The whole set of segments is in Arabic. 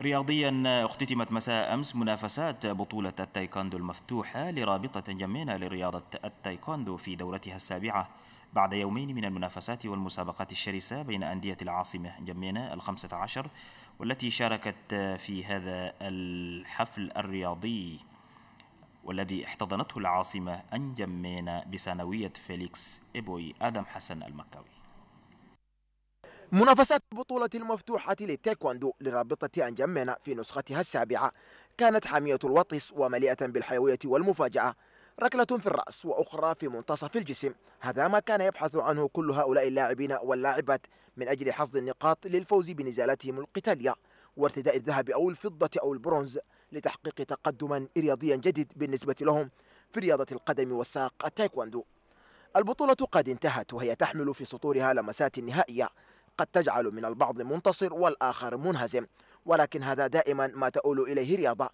رياضيا اختتمت مساء أمس منافسات بطولة التايكوندو المفتوحة لرابطة جمينا لرياضة التايكوندو في دورتها السابعة بعد يومين من المنافسات والمسابقات الشرسة بين أندية العاصمة جمينا الخمسة عشر والتي شاركت في هذا الحفل الرياضي والذي احتضنته العاصمة أنجمينا بثانوية فيليكس إبوي آدم حسن المكاوي منافسات بطولة المفتوحة للتايكواندو لرابطة أنجمنا في نسختها السابعة كانت حامية الوطس ومليئة بالحيوية والمفاجأة ركلة في الرأس وأخرى في منتصف الجسم هذا ما كان يبحث عنه كل هؤلاء اللاعبين واللاعبات من أجل حصد النقاط للفوز بنزالاتهم القتالية وارتداء الذهب أو الفضة أو البرونز لتحقيق تقدما رياضيا جديد بالنسبة لهم في رياضة القدم والساق التايكواندو البطولة قد انتهت وهي تحمل في سطورها لمسات نهائية قد تجعل من البعض منتصر والآخر منهزم ولكن هذا دائما ما تؤول إليه رياضة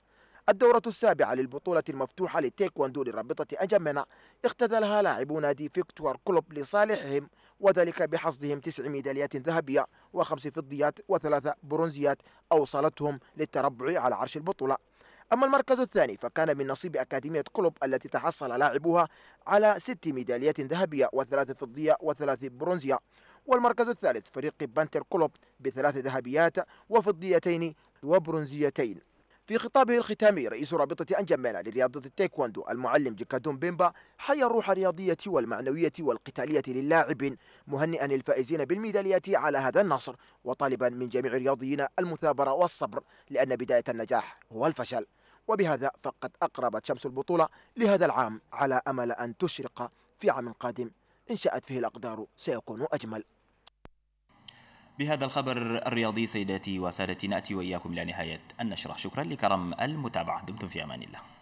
الدورة السابعة للبطولة المفتوحة للتايكوندو لرابطة أجمنا اختذلها لاعبو نادي فيكتور كلوب لصالحهم وذلك بحصدهم تسع ميداليات ذهبية وخمس فضيات وثلاثة برونزيات أوصلتهم للتربع على عرش البطولة أما المركز الثاني فكان من نصيب أكاديمية كلوب التي تحصل لاعبوها على ست ميداليات ذهبية وثلاث فضية وثلاث برونزية والمركز الثالث فريق بانتر كلوب بثلاث ذهبيات وفضيتين وبرونزيتين في خطابه الختامي رئيس رابطة أنجمينا لرياضة التايكواندو المعلم جيكادون بيمبا حيا الروح الرياضية والمعنوية والقتالية للاعب مهنئا الفائزين بالميداليات على هذا النصر وطالبا من جميع الرياضيين المثابرة والصبر لأن بداية النجاح هو الفشل وبهذا فقد أقربت شمس البطولة لهذا العام على أمل أن تشرق في عام قادم إن شاءت فيه الأقدار سيكون أجمل بهذا الخبر الرياضي سيداتي وسادتي نأتي وإياكم إلى نهاية النشرة شكرا لكرم المتابعة دمتم في أمان الله